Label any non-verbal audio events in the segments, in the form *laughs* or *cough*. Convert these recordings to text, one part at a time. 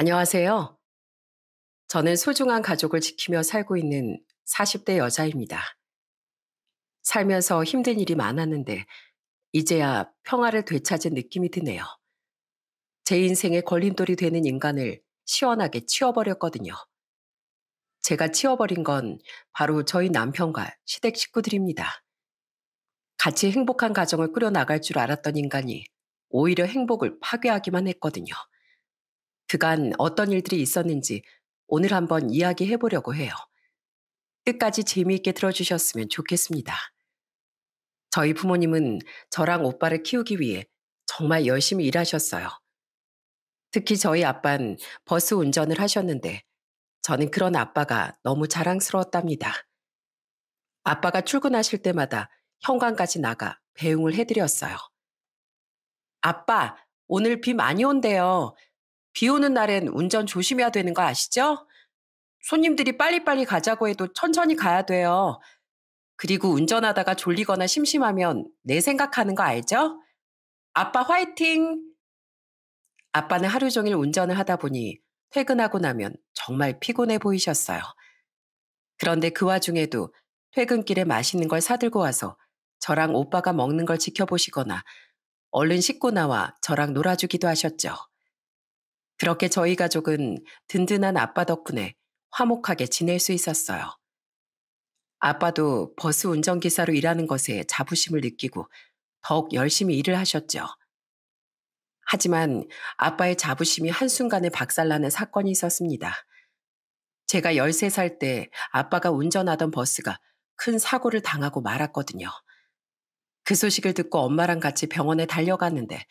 안녕하세요. 저는 소중한 가족을 지키며 살고 있는 40대 여자입니다. 살면서 힘든 일이 많았는데 이제야 평화를 되찾은 느낌이 드네요. 제 인생의 걸림돌이 되는 인간을 시원하게 치워버렸거든요. 제가 치워버린 건 바로 저희 남편과 시댁 식구들입니다. 같이 행복한 가정을 꾸려나갈 줄 알았던 인간이 오히려 행복을 파괴하기만 했거든요. 그간 어떤 일들이 있었는지 오늘 한번 이야기해 보려고 해요. 끝까지 재미있게 들어주셨으면 좋겠습니다. 저희 부모님은 저랑 오빠를 키우기 위해 정말 열심히 일하셨어요. 특히 저희 아빤 버스 운전을 하셨는데 저는 그런 아빠가 너무 자랑스러웠답니다. 아빠가 출근하실 때마다 현관까지 나가 배웅을 해드렸어요. 아빠, 오늘 비 많이 온대요. 비 오는 날엔 운전 조심해야 되는 거 아시죠? 손님들이 빨리빨리 가자고 해도 천천히 가야 돼요. 그리고 운전하다가 졸리거나 심심하면 내 생각하는 거 알죠? 아빠 화이팅! 아빠는 하루 종일 운전을 하다 보니 퇴근하고 나면 정말 피곤해 보이셨어요. 그런데 그 와중에도 퇴근길에 맛있는 걸 사들고 와서 저랑 오빠가 먹는 걸 지켜보시거나 얼른 씻고 나와 저랑 놀아주기도 하셨죠. 그렇게 저희 가족은 든든한 아빠 덕분에 화목하게 지낼 수 있었어요. 아빠도 버스 운전기사로 일하는 것에 자부심을 느끼고 더욱 열심히 일을 하셨죠. 하지만 아빠의 자부심이 한순간에 박살나는 사건이 있었습니다. 제가 13살 때 아빠가 운전하던 버스가 큰 사고를 당하고 말았거든요. 그 소식을 듣고 엄마랑 같이 병원에 달려갔는데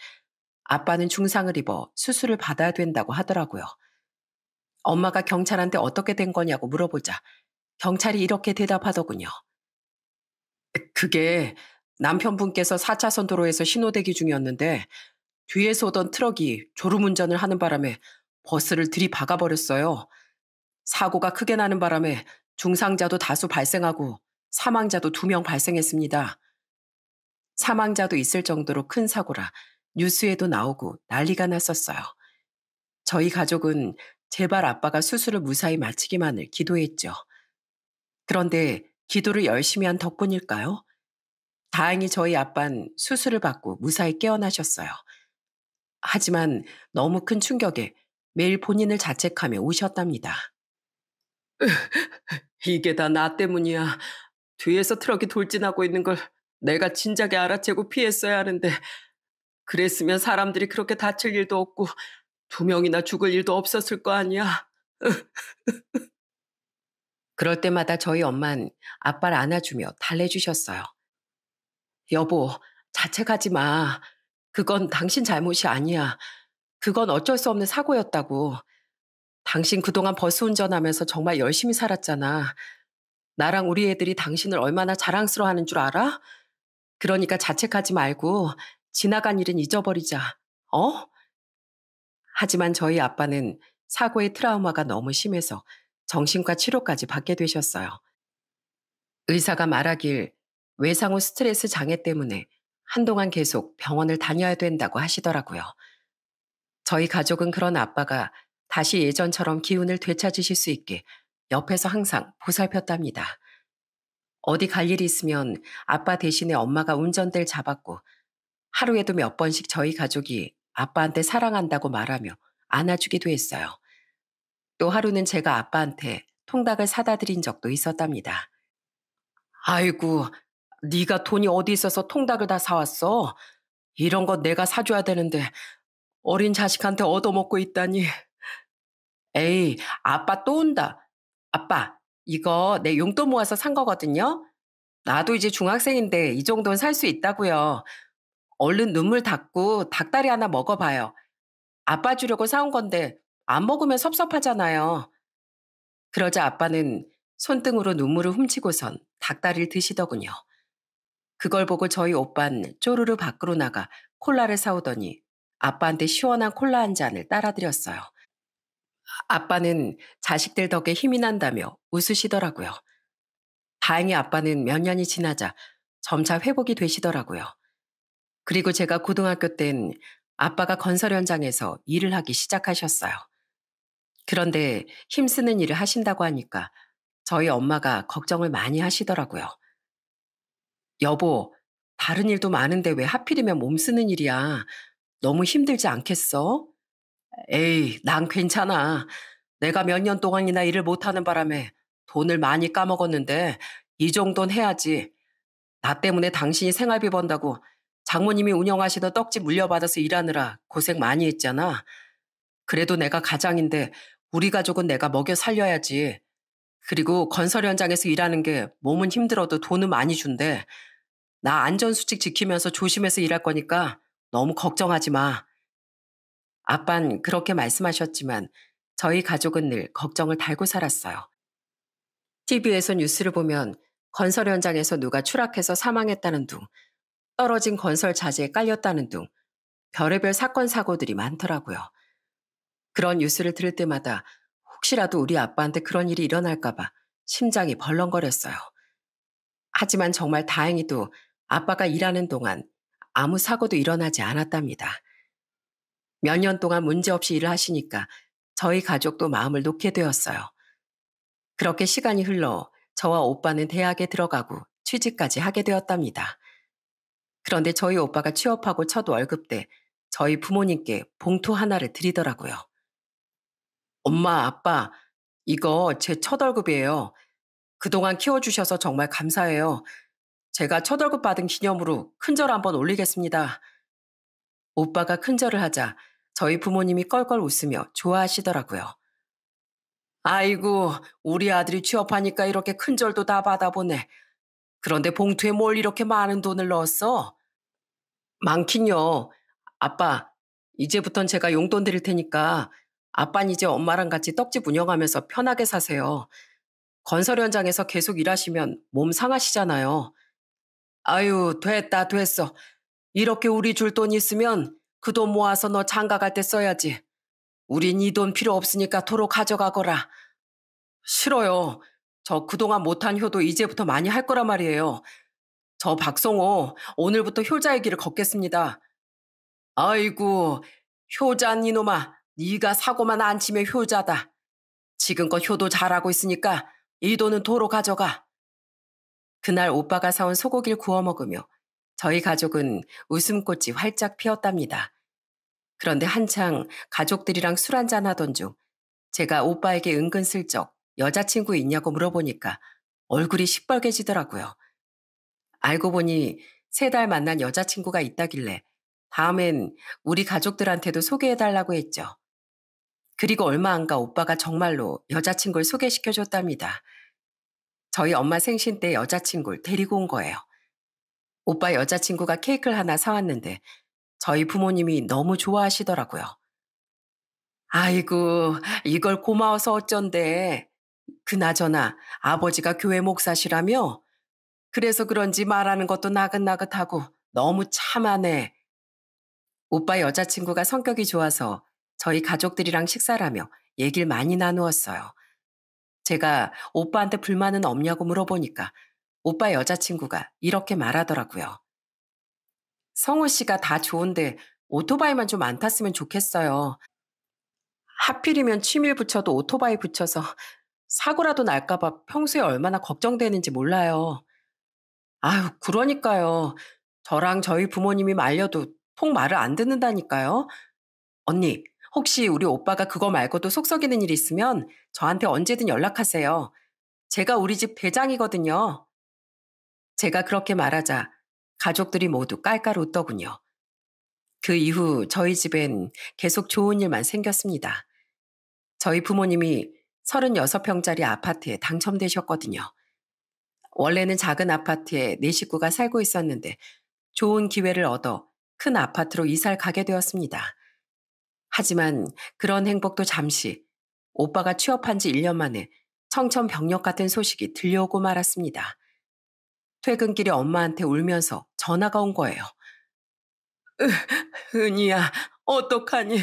아빠는 중상을 입어 수술을 받아야 된다고 하더라고요. 엄마가 경찰한테 어떻게 된 거냐고 물어보자 경찰이 이렇게 대답하더군요. 그게 남편분께서 4차선 도로에서 신호대기 중이었는데 뒤에서 오던 트럭이 졸음운전을 하는 바람에 버스를 들이박아버렸어요. 사고가 크게 나는 바람에 중상자도 다수 발생하고 사망자도 두 명 발생했습니다. 사망자도 있을 정도로 큰 사고라 뉴스에도 나오고 난리가 났었어요. 저희 가족은 제발 아빠가 수술을 무사히 마치기만을 기도했죠. 그런데 기도를 열심히 한 덕분일까요? 다행히 저희 아빤 수술을 받고 무사히 깨어나셨어요. 하지만 너무 큰 충격에 매일 본인을 자책하며 오셨답니다. *laughs* 이게 다 나 때문이야. 뒤에서 트럭이 돌진하고 있는 걸 내가 진작에 알아채고 피했어야 하는데 그랬으면 사람들이 그렇게 다칠 일도 없고 두 명이나 죽을 일도 없었을 거 아니야. *laughs* 그럴 때마다 저희 엄만 아빠를 안아주며 달래주셨어요. 여보, 자책하지 마. 그건 당신 잘못이 아니야. 그건 어쩔 수 없는 사고였다고. 당신 그동안 버스 운전하면서 정말 열심히 살았잖아. 나랑 우리 애들이 당신을 얼마나 자랑스러워하는 줄 알아? 그러니까 자책하지 말고 지나간 일은 잊어버리자. 어? 하지만 저희 아빠는 사고의 트라우마가 너무 심해서 정신과 치료까지 받게 되셨어요. 의사가 말하길 외상 후 스트레스 장애 때문에 한동안 계속 병원을 다녀야 된다고 하시더라고요. 저희 가족은 그런 아빠가 다시 예전처럼 기운을 되찾으실 수 있게 옆에서 항상 보살폈답니다. 어디 갈 일이 있으면 아빠 대신에 엄마가 운전대를 잡았고 하루에도 몇 번씩 저희 가족이 아빠한테 사랑한다고 말하며 안아주기도 했어요. 또 하루는 제가 아빠한테 통닭을 사다 드린 적도 있었답니다. 아이고, 네가 돈이 어디 있어서 통닭을 다 사왔어? 이런 거 내가 사줘야 되는데 어린 자식한테 얻어먹고 있다니. 에이, 아빠 또 온다. 아빠, 이거 내 용돈 모아서 산 거거든요. 나도 이제 중학생인데 이 정도는 살 수 있다고요. 얼른 눈물 닦고 닭다리 하나 먹어봐요. 아빠 주려고 사온 건데 안 먹으면 섭섭하잖아요. 그러자 아빠는 손등으로 눈물을 훔치고선 닭다리를 드시더군요. 그걸 보고 저희 오빤 쪼르르 밖으로 나가 콜라를 사오더니 아빠한테 시원한 콜라 한 잔을 따라드렸어요. 아, 아빠는 자식들 덕에 힘이 난다며 웃으시더라고요. 다행히 아빠는 몇 년이 지나자 점차 회복이 되시더라고요. 그리고 제가 고등학교 땐 아빠가 건설 현장에서 일을 하기 시작하셨어요. 그런데 힘쓰는 일을 하신다고 하니까 저희 엄마가 걱정을 많이 하시더라고요. 여보, 다른 일도 많은데 왜 하필이면 몸 쓰는 일이야? 너무 힘들지 않겠어? 에이, 난 괜찮아. 내가 몇 년 동안이나 일을 못하는 바람에 돈을 많이 까먹었는데 이 정도는 해야지. 나 때문에 당신이 생활비 번다고 장모님이 운영하시던 떡집 물려받아서 일하느라 고생 많이 했잖아. 그래도 내가 가장인데 우리 가족은 내가 먹여 살려야지. 그리고 건설 현장에서 일하는 게 몸은 힘들어도 돈은 많이 준대. 나 안전수칙 지키면서 조심해서 일할 거니까 너무 걱정하지 마. 아빤 그렇게 말씀하셨지만 저희 가족은 늘 걱정을 달고 살았어요. TV에서 뉴스를 보면 건설 현장에서 누가 추락해서 사망했다는 둥 떨어진 건설 자재에 깔렸다는 둥 별의별 사건 사고들이 많더라고요. 그런 뉴스를 들을 때마다 혹시라도 우리 아빠한테 그런 일이 일어날까봐 심장이 벌렁거렸어요. 하지만 정말 다행히도 아빠가 일하는 동안 아무 사고도 일어나지 않았답니다. 몇 년 동안 문제없이 일을 하시니까 저희 가족도 마음을 놓게 되었어요. 그렇게 시간이 흘러 저와 오빠는 대학에 들어가고 취직까지 하게 되었답니다. 그런데 저희 오빠가 취업하고 첫 월급 때 저희 부모님께 봉투 하나를 드리더라고요. 엄마, 아빠, 이거 제 첫 월급이에요. 그동안 키워주셔서 정말 감사해요. 제가 첫 월급 받은 기념으로 큰절 한번 올리겠습니다. 오빠가 큰절을 하자 저희 부모님이 껄껄 웃으며 좋아하시더라고요. 아이고, 우리 아들이 취업하니까 이렇게 큰절도 다 받아보네. 그런데 봉투에 뭘 이렇게 많은 돈을 넣었어? 많긴요. 아빠, 이제부턴 제가 용돈 드릴 테니까 아빤 이제 엄마랑 같이 떡집 운영하면서 편하게 사세요. 건설 현장에서 계속 일하시면 몸 상하시잖아요. 아유, 됐다, 됐어. 이렇게 우리 줄 돈 있으면 그 돈 모아서 너 장가 갈 때 써야지. 우린 이 돈 필요 없으니까 도로 가져가거라. 싫어요. 저 그동안 못한 효도 이제부터 많이 할 거란 말이에요. 저 박성호 오늘부터 효자의 길을 걷겠습니다. 아이고 효자니 이놈아 네가 사고만 안 치면 효자다. 지금껏 효도 잘하고 있으니까 이 돈은 도로 가져가. 그날 오빠가 사온 소고기를 구워 먹으며 저희 가족은 웃음꽃이 활짝 피었답니다. 그런데 한창 가족들이랑 술 한잔하던 중 제가 오빠에게 은근슬쩍 여자친구 있냐고 물어보니까 얼굴이 시뻘개지더라고요. 알고 보니 세 달 만난 여자친구가 있다길래 다음엔 우리 가족들한테도 소개해달라고 했죠. 그리고 얼마 안 가 오빠가 정말로 여자친구를 소개시켜줬답니다. 저희 엄마 생신 때 여자친구를 데리고 온 거예요. 오빠 여자친구가 케이크를 하나 사왔는데 저희 부모님이 너무 좋아하시더라고요. 아이고, 이걸 고마워서 어쩐데. 그나저나 아버지가 교회 목사시라며 그래서 그런지 말하는 것도 나긋나긋하고 너무 참하네. 오빠 여자친구가 성격이 좋아서 저희 가족들이랑 식사라며 얘기를 많이 나누었어요. 제가 오빠한테 불만은 없냐고 물어보니까 오빠 여자친구가 이렇게 말하더라고요. 성우 씨가 다 좋은데 오토바이만 좀 안 탔으면 좋겠어요. 하필이면 취미를 붙여도 오토바이 붙여서 사고라도 날까봐 평소에 얼마나 걱정되는지 몰라요. 아유, 그러니까요. 저랑 저희 부모님이 말려도 폭 말을 안 듣는다니까요. 언니, 혹시 우리 오빠가 그거 말고도 속 썩이는 일 있으면 저한테 언제든 연락하세요. 제가 우리 집 대장이거든요. 제가 그렇게 말하자 가족들이 모두 깔깔 웃더군요. 그 이후 저희 집엔 계속 좋은 일만 생겼습니다. 저희 부모님이 36평짜리 아파트에 당첨되셨거든요. 원래는 작은 아파트에 네 식구가 살고 있었는데 좋은 기회를 얻어 큰 아파트로 이사를 가게 되었습니다. 하지만 그런 행복도 잠시 오빠가 취업한 지 1년 만에 청천벽력 같은 소식이 들려오고 말았습니다. 퇴근길에 엄마한테 울면서 전화가 온 거예요. 으, 은이야, 어떡하니?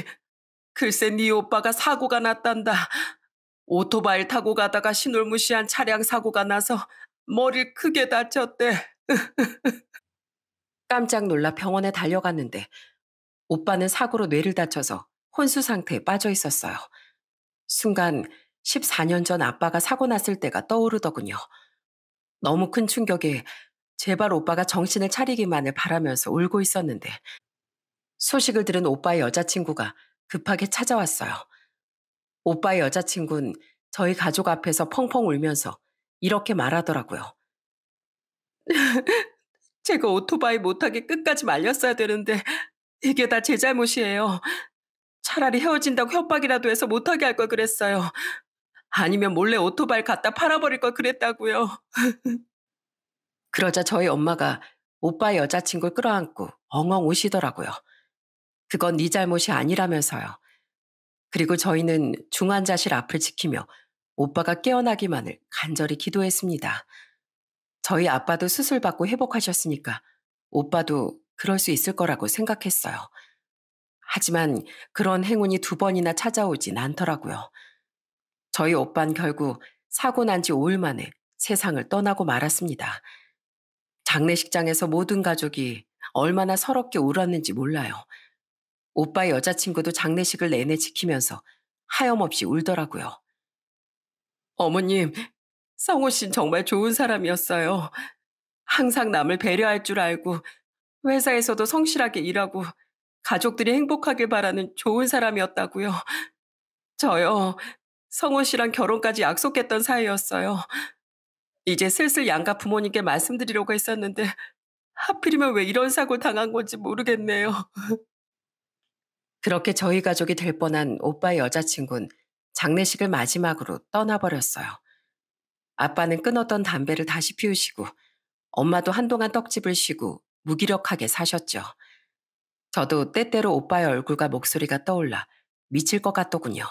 글쎄 네 오빠가 사고가 났단다. 오토바이를 타고 가다가 신을 무시한 차량 사고가 나서 머리를 크게 다쳤대. 깜짝 놀라 병원에 달려갔는데 오빠는 사고로 뇌를 다쳐서 혼수 상태에 빠져 있었어요. 순간 14년 전 아빠가 사고 났을 때가 떠오르더군요. 너무 큰 충격에 제발 오빠가 정신을 차리기만을 바라면서 울고 있었는데 소식을 들은 오빠의 여자친구가 급하게 찾아왔어요. 오빠의 여자친구는 저희 가족 앞에서 펑펑 울면서 이렇게 말하더라고요. *laughs* 제가 오토바이 못하게 끝까지 말렸어야 되는데 이게 다 제 잘못이에요. 차라리 헤어진다고 협박이라도 해서 못하게 할 걸 그랬어요. 아니면 몰래 오토바이 갖다 팔아버릴 걸 그랬다고요. *laughs* 그러자 저희 엄마가 오빠 여자친구를 끌어안고 엉엉 우시더라고요. 그건 네 잘못이 아니라면서요. 그리고 저희는 중환자실 앞을 지키며 오빠가 깨어나기만을 간절히 기도했습니다. 저희 아빠도 수술받고 회복하셨으니까 오빠도 그럴 수 있을 거라고 생각했어요. 하지만 그런 행운이 두 번이나 찾아오진 않더라고요. 저희 오빤 결국 사고 난지 5일 만에 세상을 떠나고 말았습니다. 장례식장에서 모든 가족이 얼마나 서럽게 울었는지 몰라요. 오빠의 여자친구도 장례식을 내내 지키면서 하염없이 울더라고요. 어머님, 성호 씨는 정말 좋은 사람이었어요. 항상 남을 배려할 줄 알고 회사에서도 성실하게 일하고 가족들이 행복하게 바라는 좋은 사람이었다고요. 저요. 성호 씨랑 결혼까지 약속했던 사이였어요. 이제 슬슬 양가 부모님께 말씀드리려고 했었는데 하필이면 왜 이런 사고 당한 건지 모르겠네요. *laughs* 그렇게 저희 가족이 될 뻔한 오빠의 여자친구는 장례식을 마지막으로 떠나버렸어요. 아빠는 끊었던 담배를 다시 피우시고 엄마도 한동안 떡집을 쉬고 무기력하게 사셨죠. 저도 때때로 오빠의 얼굴과 목소리가 떠올라 미칠 것 같더군요.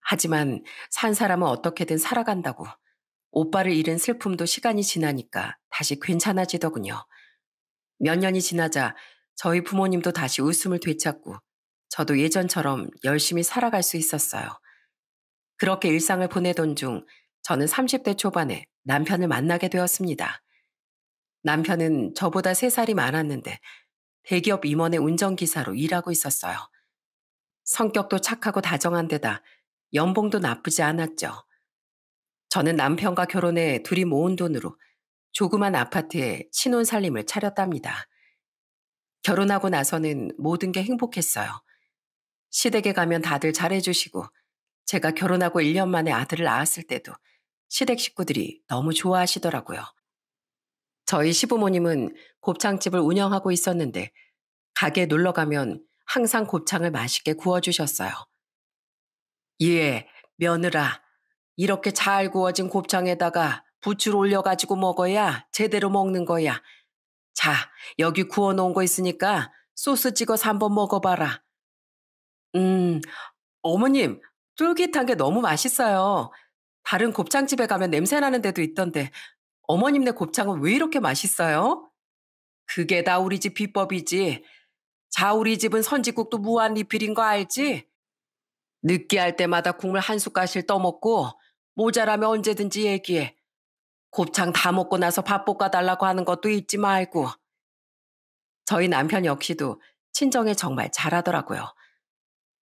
하지만 산 사람은 어떻게든 살아간다고 오빠를 잃은 슬픔도 시간이 지나니까 다시 괜찮아지더군요. 몇 년이 지나자 저희 부모님도 다시 웃음을 되찾고 저도 예전처럼 열심히 살아갈 수 있었어요. 그렇게 일상을 보내던 중 저는 30대 초반에 남편을 만나게 되었습니다. 남편은 저보다 3살이 많았는데 대기업 임원의 운전기사로 일하고 있었어요. 성격도 착하고 다정한 데다 연봉도 나쁘지 않았죠. 저는 남편과 결혼해 둘이 모은 돈으로 조그만 아파트에 신혼 살림을 차렸답니다. 결혼하고 나서는 모든 게 행복했어요. 시댁에 가면 다들 잘해주시고 제가 결혼하고 1년 만에 아들을 낳았을 때도 시댁 식구들이 너무 좋아하시더라고요. 저희 시부모님은 곱창집을 운영하고 있었는데 가게 놀러 가면 항상 곱창을 맛있게 구워주셨어요. 예, 며느라. 이렇게 잘 구워진 곱창에다가 부추를 올려가지고 먹어야 제대로 먹는 거야. 자, 여기 구워놓은 거 있으니까 소스 찍어서 한번 먹어봐라. 음, 어머님, 쫄깃한 게 너무 맛있어요. 다른 곱창집에 가면 냄새 나는 데도 있던데 어머님네 곱창은 왜 이렇게 맛있어요? 그게 다 우리 집 비법이지. 자 우리 집은 선지국도 무한 리필인 거 알지? 느끼할 때마다 국물 한 숟가락씩 떠먹고 모자라면 언제든지 얘기해. 곱창 다 먹고 나서 밥 볶아달라고 하는 것도 잊지 말고. 저희 남편 역시도 친정에 정말 잘하더라고요.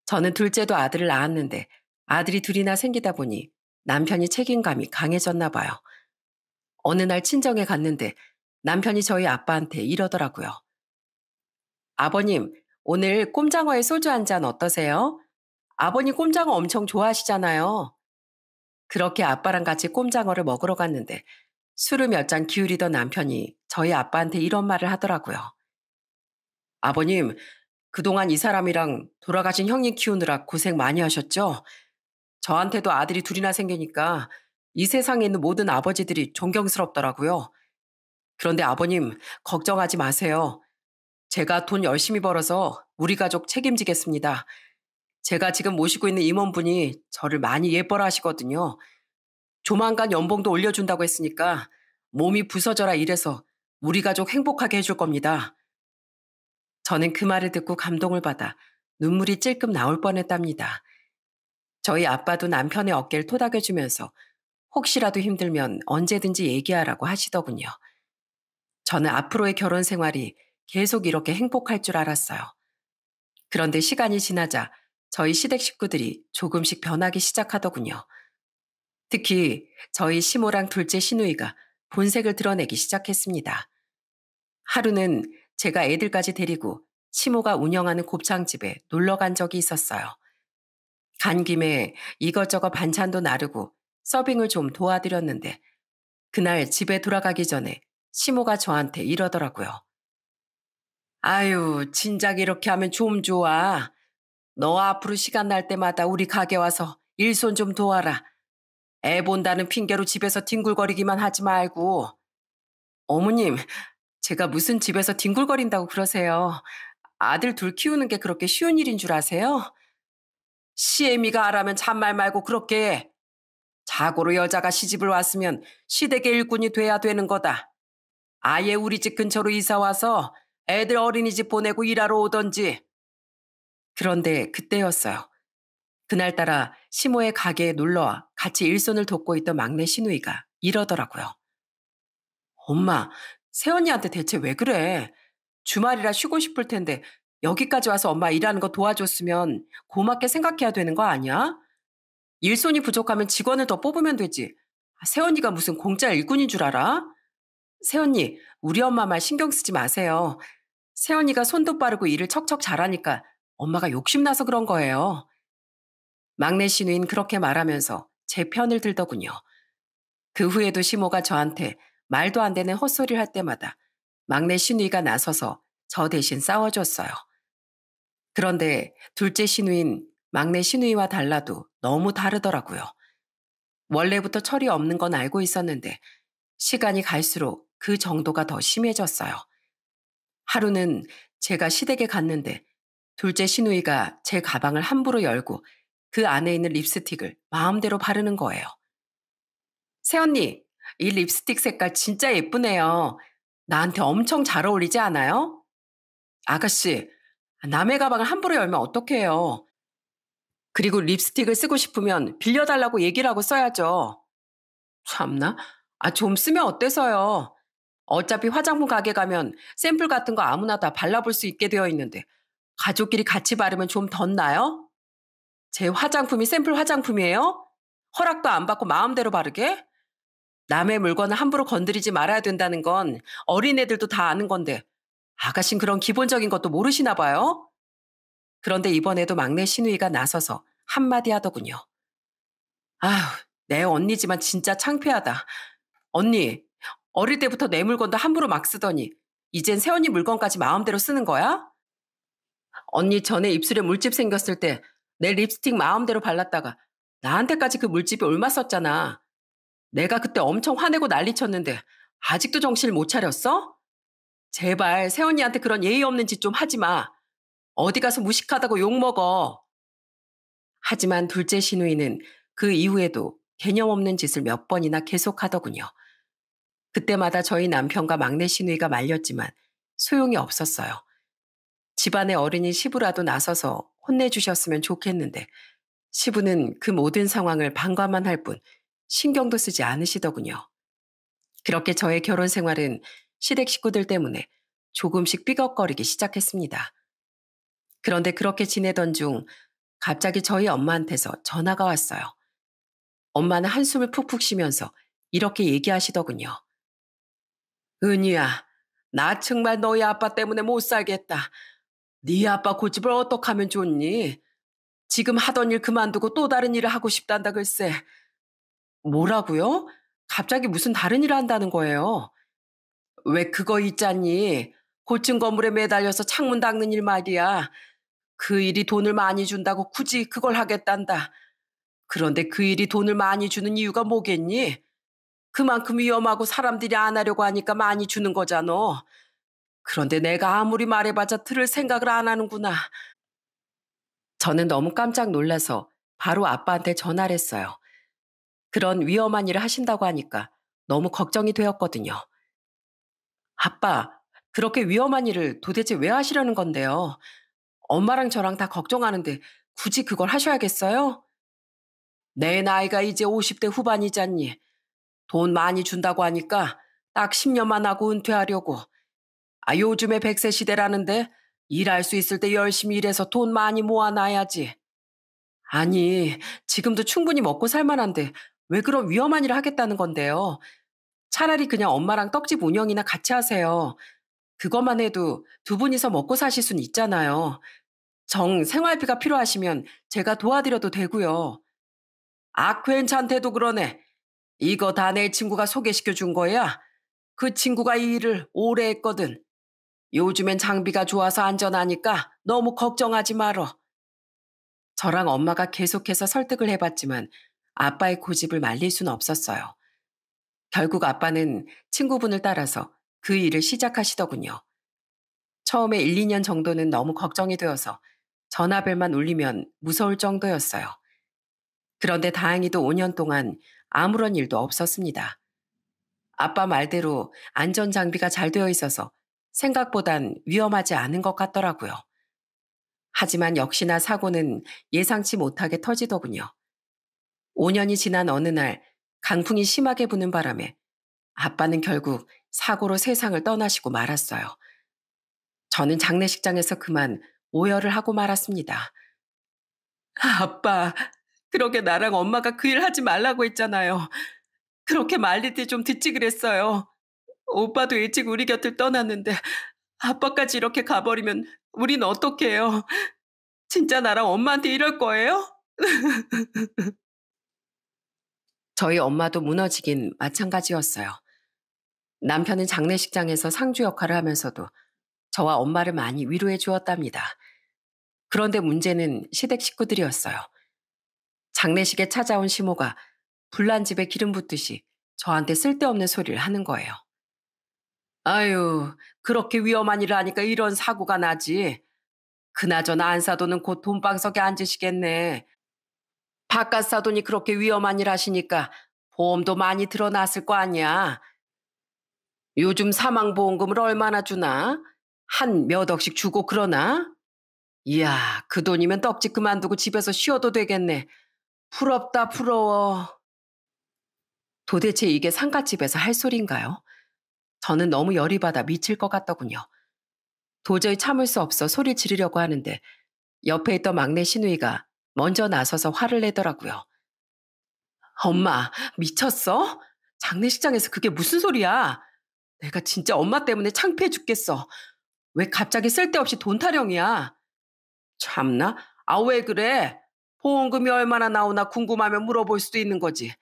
저는 둘째도 아들을 낳았는데 아들이 둘이나 생기다 보니 남편이 책임감이 강해졌나 봐요. 어느 날 친정에 갔는데 남편이 저희 아빠한테 이러더라고요. 아버님, 오늘 꼼장어에 소주 한 잔 어떠세요? 아버님 꼼장어 엄청 좋아하시잖아요. 그렇게 아빠랑 같이 꼼장어를 먹으러 갔는데 술을 몇 잔 기울이던 남편이 저희 아빠한테 이런 말을 하더라고요. 아버님, 그동안 이 사람이랑 돌아가신 형님 키우느라 고생 많이 하셨죠? 저한테도 아들이 둘이나 생기니까 이 세상에 있는 모든 아버지들이 존경스럽더라고요. 그런데 아버님, 걱정하지 마세요. 제가 돈 열심히 벌어서 우리 가족 책임지겠습니다. 제가 지금 모시고 있는 임원분이 저를 많이 예뻐라 하시거든요. 조만간 연봉도 올려준다고 했으니까 몸이 부서져라 이래서 우리 가족 행복하게 해줄 겁니다. 저는 그 말을 듣고 감동을 받아 눈물이 찔끔 나올 뻔했답니다. 저희 아빠도 남편의 어깨를 토닥여주면서 혹시라도 힘들면 언제든지 얘기하라고 하시더군요. 저는 앞으로의 결혼 생활이 계속 이렇게 행복할 줄 알았어요. 그런데 시간이 지나자 저희 시댁 식구들이 조금씩 변하기 시작하더군요. 특히 저희 시모랑 둘째 시누이가 본색을 드러내기 시작했습니다. 하루는 제가 애들까지 데리고 시모가 운영하는 곱창집에 놀러 간 적이 있었어요. 간 김에 이것저것 반찬도 나르고 서빙을 좀 도와드렸는데 그날 집에 돌아가기 전에 시모가 저한테 이러더라고요. 아유, 진작 이렇게 하면 좀 좋아. 너 앞으로 시간 날 때마다 우리 가게 와서 일손 좀 도와라. 애 본다는 핑계로 집에서 뒹굴거리기만 하지 말고. 어머님, 제가 무슨 집에서 뒹굴거린다고 그러세요. 아들 둘 키우는 게 그렇게 쉬운 일인 줄 아세요? 시애미가 하라면 참말 말고 그렇게 해. 자고로 여자가 시집을 왔으면 시댁의 일꾼이 돼야 되는 거다. 아예 우리 집 근처로 이사 와서 애들 어린이집 보내고 일하러 오던지. 그런데 그때였어요. 그날따라 시모의 가게에 놀러와 같이 일손을 돕고 있던 막내 시누이가 이러더라고요. 엄마, 새언니한테 대체 왜 그래? 주말이라 쉬고 싶을 텐데 여기까지 와서 엄마 일하는 거 도와줬으면 고맙게 생각해야 되는 거 아니야? 일손이 부족하면 직원을 더 뽑으면 되지. 세언니가 아, 무슨 공짜 일꾼인 줄 알아? 세언니 우리 엄마 말 신경 쓰지 마세요. 세언니가 손도 빠르고 일을 척척 잘하니까 엄마가 욕심나서 그런 거예요. 막내 신우인 그렇게 말하면서 제 편을 들더군요. 그 후에도 시모가 저한테 말도 안 되는 헛소리를 할 때마다 막내 신우이가 나서서 저 대신 싸워줬어요. 그런데 둘째 시누인 막내 시누이와 달라도 너무 다르더라고요. 원래부터 철이 없는 건 알고 있었는데 시간이 갈수록 그 정도가 더 심해졌어요. 하루는 제가 시댁에 갔는데 둘째 시누이가 제 가방을 함부로 열고 그 안에 있는 립스틱을 마음대로 바르는 거예요. 새언니, 이 립스틱 색깔 진짜 예쁘네요. 나한테 엄청 잘 어울리지 않아요? 아가씨, 아, 남의 가방을 함부로 열면 어떡 해요? 그리고 립스틱을 쓰고 싶으면 빌려달라고 얘기를 하고 써야죠. 참나? 아, 좀 쓰면 어때서요? 어차피 화장품 가게 가면 샘플 같은 거 아무나 다 발라볼 수 있게 되어 있는데 가족끼리 같이 바르면 좀 덧나요? 제 화장품이 샘플 화장품이에요? 허락도 안 받고 마음대로 바르게? 남의 물건을 함부로 건드리지 말아야 된다는 건 어린애들도 다 아는 건데 아가신 그런 기본적인 것도 모르시나 봐요? 그런데 이번에도 막내 신우이가 나서서 한마디 하더군요. 아휴, 내 언니지만 진짜 창피하다. 언니, 어릴 때부터 내 물건도 함부로 막 쓰더니 이젠 새언니 물건까지 마음대로 쓰는 거야? 언니 전에 입술에 물집 생겼을 때 내 립스틱 마음대로 발랐다가 나한테까지 그 물집이 올마 썼잖아. 내가 그때 엄청 화내고 난리 쳤는데 아직도 정신을 못 차렸어? 제발 세언니한테 그런 예의 없는 짓 좀 하지 마. 어디 가서 무식하다고 욕먹어. 하지만 둘째 시누이는 그 이후에도 개념 없는 짓을 몇 번이나 계속하더군요. 그때마다 저희 남편과 막내 시누이가 말렸지만 소용이 없었어요. 집안의 어른이 시부라도 나서서 혼내주셨으면 좋겠는데 시부는 그 모든 상황을 반관만할 뿐 신경도 쓰지 않으시더군요. 그렇게 저의 결혼 생활은 시댁 식구들 때문에 조금씩 삐걱거리기 시작했습니다. 그런데 그렇게 지내던 중 갑자기 저희 엄마한테서 전화가 왔어요. 엄마는 한숨을 푹푹 쉬면서 이렇게 얘기하시더군요. 은희야, 나 정말 너희 아빠 때문에 못 살겠다. 네 아빠 고집을 어떻게 하면 좋니? 지금 하던 일 그만두고 또 다른 일을 하고 싶단다 글쎄. 뭐라고요? 갑자기 무슨 다른 일을 한다는 거예요? 왜 그거 있잖니? 고층 건물에 매달려서 창문 닦는 일 말이야. 그 일이 돈을 많이 준다고 굳이 그걸 하겠단다. 그런데 그 일이 돈을 많이 주는 이유가 뭐겠니? 그만큼 위험하고 사람들이 안 하려고 하니까 많이 주는 거잖아. 그런데 내가 아무리 말해봤자 들을 생각을 안 하는구나. 저는 너무 깜짝 놀라서 바로 아빠한테 전화를 했어요. 그런 위험한 일을 하신다고 하니까 너무 걱정이 되었거든요. 아빠, 그렇게 위험한 일을 도대체 왜 하시려는 건데요? 엄마랑 저랑 다 걱정하는데 굳이 그걸 하셔야겠어요? 내 나이가 이제 50대 후반이잖니. 돈 많이 준다고 하니까 딱 10년만 하고 은퇴하려고. 아, 요즘에 100세 시대라는데 일할 수 있을 때 열심히 일해서 돈 많이 모아놔야지. 아니, 지금도 충분히 먹고 살만한데 왜 그런 위험한 일을 하겠다는 건데요? 차라리 그냥 엄마랑 떡집 운영이나 같이 하세요. 그것만 해도 두 분이서 먹고 사실 순 있잖아요. 정 생활비가 필요하시면 제가 도와드려도 되고요. 아, 쿠괜찬대도 그러네. 이거 다 내 친구가 소개시켜 준 거야. 그 친구가 이 일을 오래 했거든. 요즘엔 장비가 좋아서 안전하니까 너무 걱정하지 말어. 저랑 엄마가 계속해서 설득을 해봤지만 아빠의 고집을 말릴 순 없었어요. 결국 아빠는 친구분을 따라서 그 일을 시작하시더군요. 처음에 1, 2년 정도는 너무 걱정이 되어서 전화벨만 울리면 무서울 정도였어요. 그런데 다행히도 5년 동안 아무런 일도 없었습니다. 아빠 말대로 안전 장비가 잘 되어 있어서 생각보단 위험하지 않은 것 같더라고요. 하지만 역시나 사고는 예상치 못하게 터지더군요. 5년이 지난 어느 날 강풍이 심하게 부는 바람에 아빠는 결국 사고로 세상을 떠나시고 말았어요. 저는 장례식장에서 그만 오열을 하고 말았습니다. 아빠, 그렇게 나랑 엄마가 그 일 하지 말라고 했잖아요. 그렇게 말릴 때좀 듣지 그랬어요. 오빠도 일찍 우리 곁을 떠났는데 아빠까지 이렇게 가버리면 우린 어떡해요? 진짜 나랑 엄마한테 이럴 거예요? *laughs* 저희 엄마도 무너지긴 마찬가지였어요. 남편은 장례식장에서 상주 역할을 하면서도 저와 엄마를 많이 위로해 주었답니다. 그런데 문제는 시댁 식구들이었어요. 장례식에 찾아온 시모가 불난 집에 기름 붓듯이 저한테 쓸데없는 소리를 하는 거예요. 아유, 그렇게 위험한 일을 하니까 이런 사고가 나지. 그나저나 안사도는 곧 돈방석에 앉으시겠네. 바깥 사돈이 그렇게 위험한 일 하시니까 보험도 많이 들어놨을 거 아니야. 요즘 사망보험금을 얼마나 주나? 한 몇 억씩 주고 그러나? 이야, 그 돈이면 떡집 그만두고 집에서 쉬어도 되겠네. 부럽다, 부러워. 도대체 이게 상가집에서 할 소린가요? 저는 너무 열이 받아 미칠 것 같더군요. 도저히 참을 수 없어 소리 지르려고 하는데 옆에 있던 막내 신우이가 먼저 나서서 화를 내더라고요. 엄마, 미쳤어? 장례식장에서 그게 무슨 소리야? 내가 진짜 엄마 때문에 창피해 죽겠어. 왜 갑자기 쓸데없이 돈 타령이야? 참나? 아, 왜 그래? 보험금이 얼마나 나오나 궁금하면 물어볼 수도 있는 거지.